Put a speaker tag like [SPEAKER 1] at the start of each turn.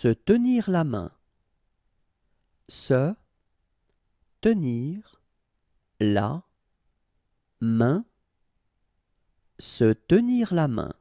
[SPEAKER 1] Se tenir la main. Se tenir la main. Se tenir la main.